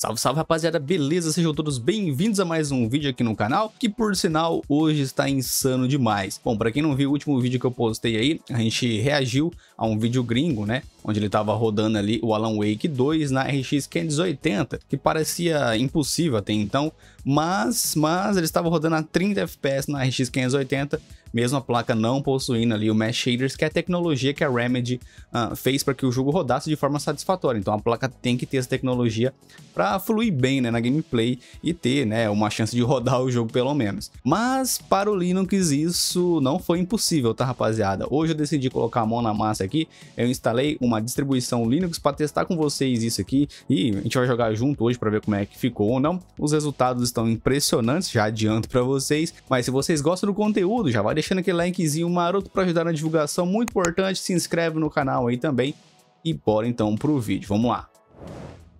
Salve, salve rapaziada, beleza? Sejam todos bem-vindos a mais um vídeo aqui no canal, que por sinal hoje está insano demais. Bom, para quem não viu o último vídeo que eu postei aí, a gente reagiu a um vídeo gringo, né? onde ele estava rodando ali o Alan Wake 2 na RX 580, que parecia impossível até então, mas, mas ele estava rodando a 30 FPS na RX 580, mesmo a placa não possuindo ali o Mesh Shaders, que é a tecnologia que a Remedy uh, fez para que o jogo rodasse de forma satisfatória. Então a placa tem que ter essa tecnologia para fluir bem né, na gameplay e ter né, uma chance de rodar o jogo pelo menos. Mas para o Linux isso não foi impossível, tá rapaziada? Hoje eu decidi colocar a mão na massa aqui, eu instalei uma distribuição Linux para testar com vocês isso aqui e a gente vai jogar junto hoje para ver como é que ficou ou não. Os resultados estão impressionantes, já adianto para vocês, mas se vocês gostam do conteúdo, já vai deixando aquele likezinho maroto para ajudar na divulgação, muito importante, se inscreve no canal aí também e bora então pro vídeo, vamos lá.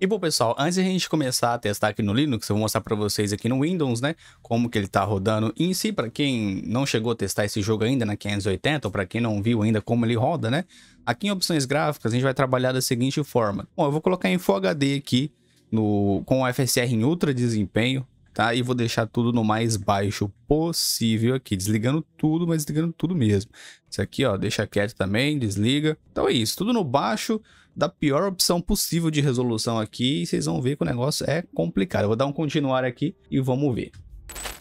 E bom, pessoal, antes de a gente começar a testar aqui no Linux, eu vou mostrar para vocês aqui no Windows, né, como que ele está rodando e em si, para quem não chegou a testar esse jogo ainda na 580, ou para quem não viu ainda como ele roda, né, aqui em opções gráficas a gente vai trabalhar da seguinte forma. Bom, eu vou colocar em Full HD aqui, no, com o FSR em ultra desempenho, tá? E vou deixar tudo no mais baixo possível aqui, desligando tudo, mas desligando tudo mesmo. Isso aqui, ó, deixa quieto também, desliga. Então é isso, tudo no baixo, da pior opção possível de resolução aqui e vocês vão ver que o negócio é complicado. Eu vou dar um continuar aqui e vamos ver.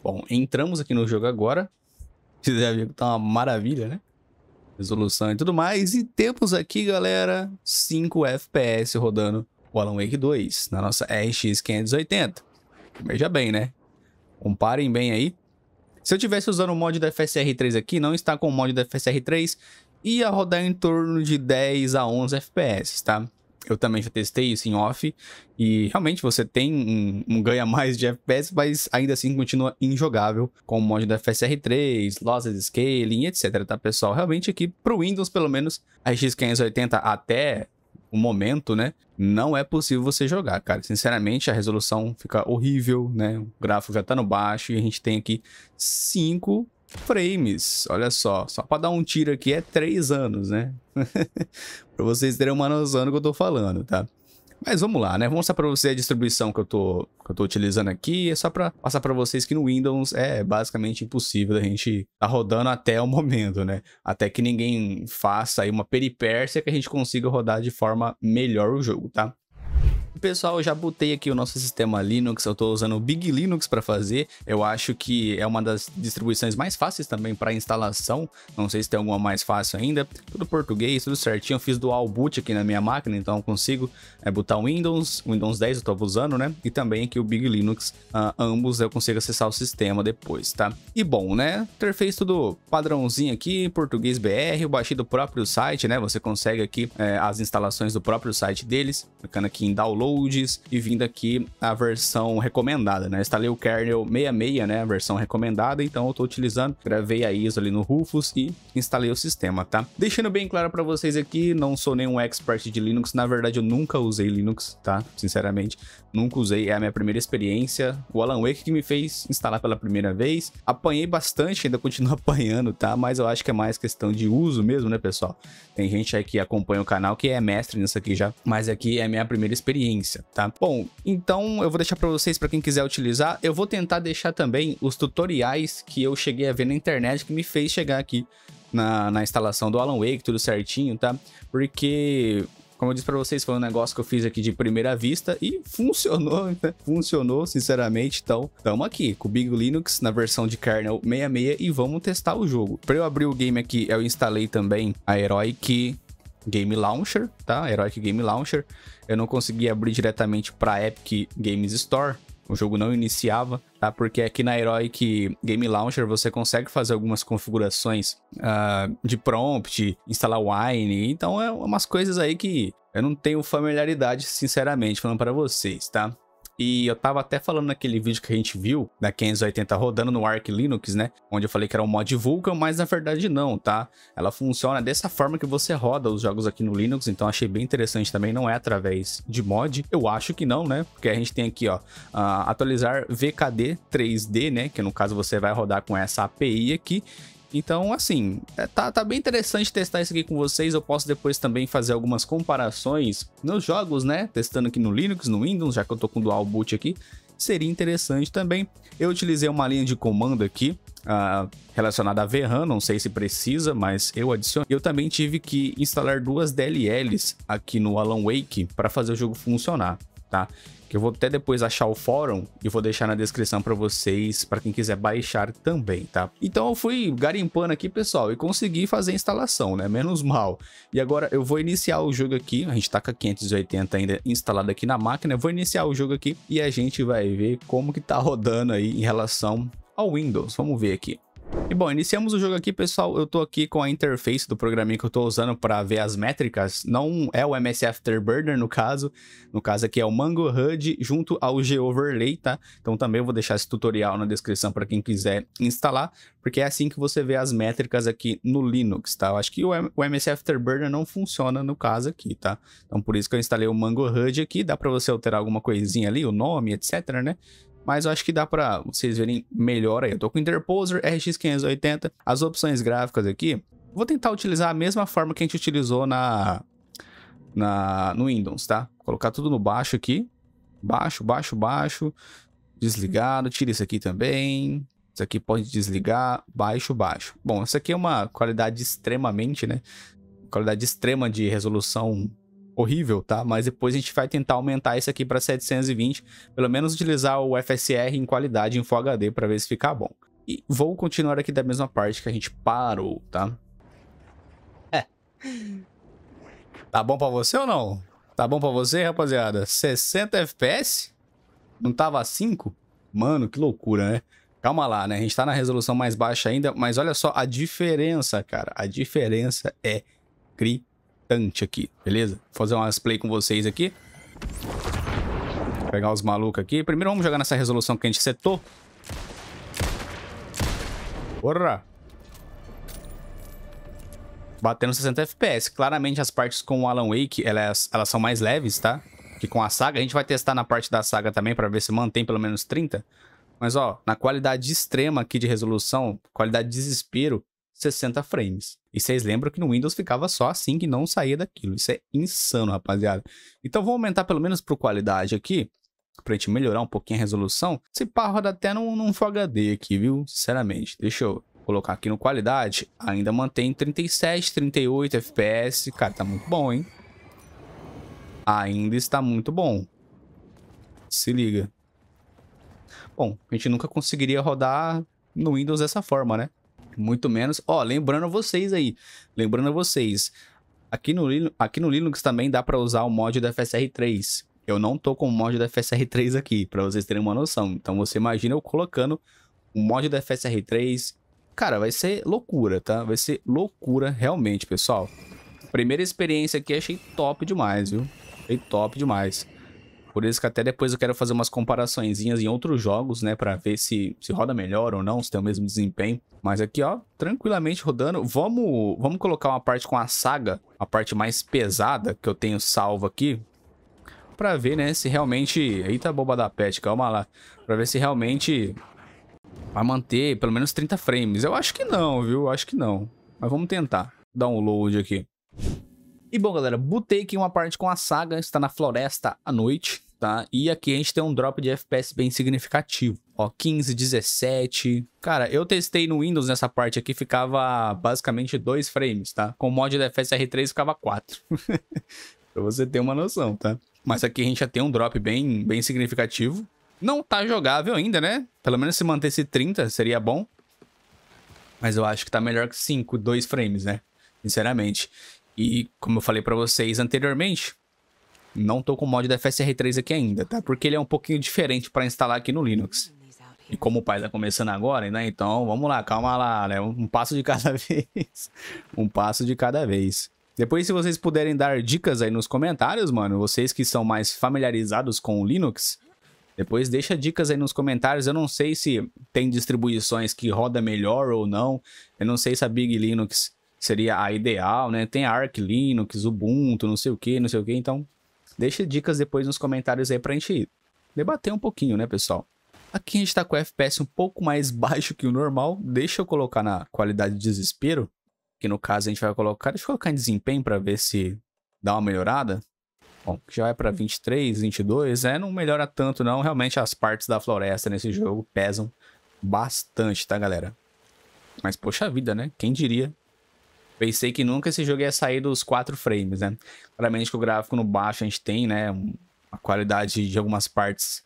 Bom, entramos aqui no jogo agora. Vocês já viram que tá uma maravilha, né? Resolução e tudo mais. E temos aqui, galera, 5 FPS rodando o Alan Wake 2 na nossa RX 580. Veja bem, né? Comparem bem aí. Se eu tivesse usando o mod da FSR3 aqui, não está com o mod da FSR3, ia rodar em torno de 10 a 11 FPS, tá? Eu também já testei isso em off e realmente você tem um, um ganha mais de FPS, mas ainda assim continua injogável com o mod da FSR3, losses scaling, etc, tá pessoal? Realmente aqui pro Windows, pelo menos, a X 580 até o momento, né? Não é possível você jogar, cara. Sinceramente, a resolução fica horrível, né? O gráfico já tá no baixo e a gente tem aqui 5 frames. Olha só, só para dar um tiro aqui é 3 anos, né? para vocês terem uma noção do que eu tô falando, tá? Mas vamos lá, né? Vou mostrar para vocês a distribuição que eu tô, que eu tô utilizando aqui. É só para passar para vocês que no Windows é basicamente impossível a gente tá rodando até o momento, né? Até que ninguém faça aí uma peripécia que a gente consiga rodar de forma melhor o jogo, tá? Pessoal, eu já botei aqui o nosso sistema Linux, eu estou usando o Big Linux para fazer. Eu acho que é uma das distribuições mais fáceis também para instalação. Não sei se tem alguma mais fácil ainda. Tudo português, tudo certinho. Eu fiz dual boot aqui na minha máquina, então eu consigo é, botar o Windows, Windows 10 eu estou usando, né? E também aqui o Big Linux, uh, ambos eu consigo acessar o sistema depois, tá? E bom, né? Interface tudo padrãozinho aqui, português BR, eu baixei do próprio site, né? Você consegue aqui é, as instalações do próprio site deles, clicando aqui em download downloads e vindo aqui a versão recomendada, né? Instalei o kernel 66, né? A versão recomendada, então eu tô utilizando. Gravei a ISO ali no Rufus e instalei o sistema, tá? Deixando bem claro para vocês aqui, não sou nenhum expert de Linux. Na verdade, eu nunca usei Linux, tá? Sinceramente, nunca usei. É a minha primeira experiência. O Alan Wake que me fez instalar pela primeira vez. Apanhei bastante, ainda continuo apanhando, tá? Mas eu acho que é mais questão de uso mesmo, né, pessoal? Tem gente aí que acompanha o canal que é mestre nisso aqui já. Mas aqui é a minha primeira experiência experiência, tá? Bom, então eu vou deixar para vocês, para quem quiser utilizar. Eu vou tentar deixar também os tutoriais que eu cheguei a ver na internet que me fez chegar aqui na, na instalação do Alan Wake, tudo certinho, tá? Porque como eu disse para vocês, foi um negócio que eu fiz aqui de primeira vista e funcionou, né? Funcionou, sinceramente. Então, tamo aqui com o Big Linux na versão de kernel 66 e vamos testar o jogo. Para eu abrir o game aqui, eu instalei também a Heroic Game Launcher, tá? Heroic Game Launcher. Eu não consegui abrir diretamente para Epic Games Store. O jogo não iniciava, tá? Porque aqui na Heroic Game Launcher você consegue fazer algumas configurações uh, de prompt, instalar Wine, então é umas coisas aí que eu não tenho familiaridade, sinceramente, falando para vocês, tá? E eu tava até falando naquele vídeo que a gente viu, da né, 580 rodando no Arch Linux, né? Onde eu falei que era um mod Vulkan, mas na verdade não, tá? Ela funciona dessa forma que você roda os jogos aqui no Linux, então achei bem interessante também, não é através de mod. Eu acho que não, né? Porque a gente tem aqui, ó, uh, atualizar VKD 3D, né? Que no caso você vai rodar com essa API aqui, então, assim, é, tá, tá bem interessante testar isso aqui com vocês. Eu posso depois também fazer algumas comparações nos jogos, né? Testando aqui no Linux, no Windows, já que eu tô com dual boot aqui. Seria interessante também. Eu utilizei uma linha de comando aqui uh, relacionada a VRAM, não sei se precisa, mas eu adiciono. Eu também tive que instalar duas DLLs aqui no Alan Wake para fazer o jogo funcionar tá? Que eu vou até depois achar o fórum e vou deixar na descrição para vocês, para quem quiser baixar também, tá? Então eu fui garimpando aqui, pessoal, e consegui fazer a instalação, né? Menos mal. E agora eu vou iniciar o jogo aqui, a gente tá com a 580 ainda instalado aqui na máquina, eu vou iniciar o jogo aqui e a gente vai ver como que tá rodando aí em relação ao Windows. Vamos ver aqui. E bom, iniciamos o jogo aqui, pessoal. Eu tô aqui com a interface do programinha que eu tô usando para ver as métricas. Não é o MS Afterburner, no caso. No caso aqui é o Mango HUD junto ao G-Overlay, tá? Então também eu vou deixar esse tutorial na descrição para quem quiser instalar, porque é assim que você vê as métricas aqui no Linux, tá? Eu acho que o, MS Afterburner não funciona no caso aqui, tá? Então por isso que eu instalei o Mango HUD aqui. Dá para você alterar alguma coisinha ali, o nome, etc, né? mas eu acho que dá para vocês verem melhor aí. Eu tô com Interposer, RX 580, as opções gráficas aqui. Vou tentar utilizar a mesma forma que a gente utilizou na, na no Windows, tá? Colocar tudo no baixo aqui. Baixo, baixo, baixo. Desligado, tira isso aqui também. Isso aqui pode desligar, baixo, baixo. Bom, isso aqui é uma qualidade extremamente, né? Qualidade extrema de resolução horrível, tá? Mas depois a gente vai tentar aumentar isso aqui para 720, pelo menos utilizar o FSR em qualidade em Full HD para ver se fica bom. E vou continuar aqui da mesma parte que a gente parou, tá? É. Tá bom para você ou não? Tá bom para você, rapaziada? 60 FPS? Não tava 5? Mano, que loucura, né? Calma lá, né? A gente tá na resolução mais baixa ainda, mas olha só a diferença, cara. A diferença é incrível importante aqui, beleza? Vou fazer umas play com vocês aqui. Vou pegar os malucos aqui. Primeiro vamos jogar nessa resolução que a gente setou. Porra! Batendo 60 FPS. Claramente as partes com o Alan Wake, elas, elas são mais leves, tá? Que com a saga. A gente vai testar na parte da saga também pra ver se mantém pelo menos 30. Mas, ó, na qualidade extrema aqui de resolução, qualidade de desespero, 60 frames. E vocês lembram que no Windows ficava só assim que não saía daquilo. Isso é insano, rapaziada. Então vou aumentar pelo menos pro qualidade aqui, pra gente melhorar um pouquinho a resolução. Se pá, roda até num, num Full HD aqui, viu? Sinceramente. Deixa eu colocar aqui no qualidade. Ainda mantém 37, 38 FPS. Cara, tá muito bom, hein? Ainda está muito bom. Se liga. Bom, a gente nunca conseguiria rodar no Windows dessa forma, né? muito menos. Ó, lembrando a vocês aí, lembrando a vocês, aqui no, aqui no Linux também dá para usar o mod da FSR3. Eu não tô com o mod da FSR3 aqui, para vocês terem uma noção. Então você imagina eu colocando o mod da FSR3. Cara, vai ser loucura, tá? Vai ser loucura realmente, pessoal. Primeira experiência aqui achei top demais, viu? Achei top demais. Por isso que até depois eu quero fazer umas comparaçõezinhas em outros jogos, né? Pra ver se, se roda melhor ou não, se tem o mesmo desempenho. Mas aqui, ó, tranquilamente rodando. Vamos, vamos colocar uma parte com a saga, a parte mais pesada que eu tenho salvo aqui. Pra ver, né, se realmente... Eita, boba da pet, calma lá. Pra ver se realmente vai manter pelo menos 30 frames. Eu acho que não, viu? Eu acho que não. Mas vamos tentar. Download aqui. E bom, galera, botei aqui uma parte com a saga, está na floresta à noite tá? E aqui a gente tem um drop de FPS bem significativo. Ó, 15, 17. Cara, eu testei no Windows nessa parte aqui, ficava basicamente 2 frames, tá? Com o mod da FSR3 ficava 4. pra você ter uma noção, tá? Mas aqui a gente já tem um drop bem, bem significativo. Não tá jogável ainda, né? Pelo menos se mantesse 30 seria bom. Mas eu acho que tá melhor que 5, 2 frames, né? Sinceramente. E como eu falei para vocês anteriormente, não tô com o mod da FSR3 aqui ainda, tá? Porque ele é um pouquinho diferente para instalar aqui no Linux. E como o pai tá começando agora, né? Então, vamos lá, calma lá, né? Um passo de cada vez. um passo de cada vez. Depois, se vocês puderem dar dicas aí nos comentários, mano, vocês que são mais familiarizados com o Linux, depois deixa dicas aí nos comentários. Eu não sei se tem distribuições que roda melhor ou não. Eu não sei se a Big Linux seria a ideal, né? Tem a Arch Linux, Ubuntu, não sei o que, não sei o que. Então, Deixe dicas depois nos comentários aí pra gente debater um pouquinho, né, pessoal? Aqui a gente tá com o FPS um pouco mais baixo que o normal. Deixa eu colocar na qualidade de desespero, que no caso a gente vai colocar... Deixa eu colocar em desempenho pra ver se dá uma melhorada. Bom, já é pra 23, 22, é, não melhora tanto não. Realmente as partes da floresta nesse jogo pesam bastante, tá, galera? Mas poxa vida, né? Quem diria Pensei que nunca esse jogo ia sair dos 4 frames, né? Claramente que o gráfico no baixo a gente tem, né? Uma qualidade de algumas partes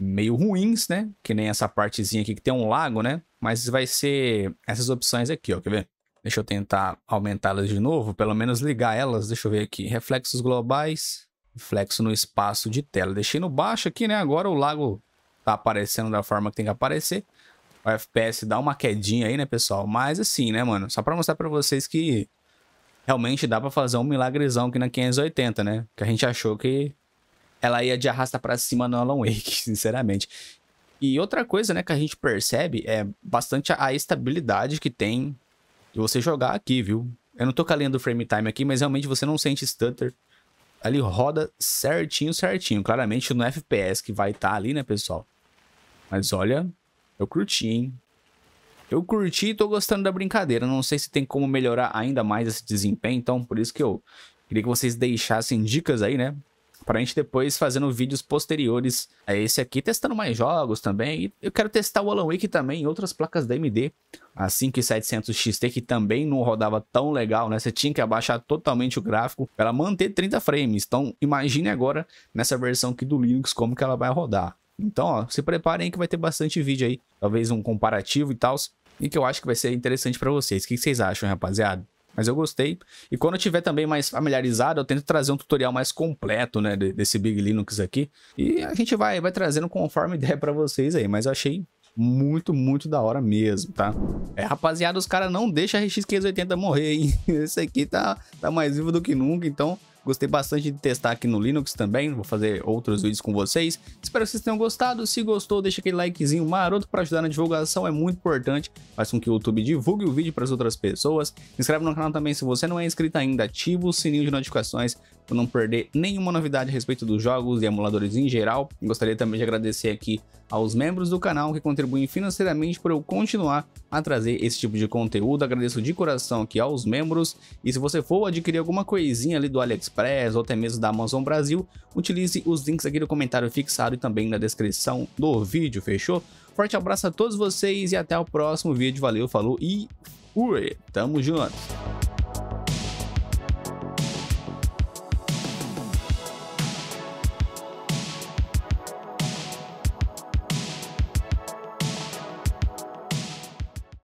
meio ruins, né? Que nem essa partezinha aqui que tem um lago, né? Mas vai ser essas opções aqui, ó. Quer ver? Deixa eu tentar aumentá-las de novo, pelo menos ligar elas. Deixa eu ver aqui. Reflexos globais, reflexo no espaço de tela. Deixei no baixo aqui, né? Agora o lago tá aparecendo da forma que tem que aparecer o FPS dá uma quedinha aí, né, pessoal? Mas assim, né, mano? Só pra mostrar pra vocês que realmente dá pra fazer um milagrezão aqui na 580, né? Que a gente achou que ela ia de arrasta pra cima no Alan Wake, sinceramente. E outra coisa, né, que a gente percebe é bastante a estabilidade que tem de você jogar aqui, viu? Eu não tô calendo o frame time aqui, mas realmente você não sente stutter. Ali roda certinho, certinho. Claramente no FPS que vai estar tá ali, né, pessoal? Mas olha, eu curti, hein? Eu curti e tô gostando da brincadeira. Não sei se tem como melhorar ainda mais esse desempenho, então por isso que eu queria que vocês deixassem dicas aí, né? Pra gente depois fazendo vídeos posteriores a esse aqui, testando mais jogos também. E eu quero testar o Alan Wake também em outras placas da AMD. A 5700 XT, que também não rodava tão legal, né? Você tinha que abaixar totalmente o gráfico para manter 30 frames. Então, imagine agora nessa versão aqui do Linux como que ela vai rodar. Então, ó, se preparem que vai ter bastante vídeo aí, talvez um comparativo e tal, e que eu acho que vai ser interessante para vocês. O que vocês acham, rapaziada? Mas eu gostei. E quando eu tiver também mais familiarizado, eu tento trazer um tutorial mais completo, né, desse Big Linux aqui. E a gente vai, vai trazendo conforme der para vocês aí. Mas eu achei muito, muito da hora mesmo, tá? É, rapaziada, os caras não deixam a RX 580 morrer, hein? Esse aqui tá, tá mais vivo do que nunca, então Gostei bastante de testar aqui no Linux também, vou fazer outros vídeos com vocês. Espero que vocês tenham gostado. Se gostou, deixa aquele likezinho maroto para ajudar na divulgação, é muito importante. Faz com que o YouTube divulgue o vídeo para as outras pessoas. Se inscreve no canal também se você não é inscrito ainda. Ativa o sininho de notificações para não perder nenhuma novidade a respeito dos jogos e emuladores em geral. Gostaria também de agradecer aqui aos membros do canal que contribuem financeiramente para eu continuar a trazer esse tipo de conteúdo. Agradeço de coração aqui aos membros. E se você for adquirir alguma coisinha ali do AliExpress, AliExpress ou até mesmo da Amazon Brasil, utilize os links aqui no comentário fixado e também na descrição do vídeo, fechou? Forte abraço a todos vocês e até o próximo vídeo, valeu, falou e fui, tamo junto!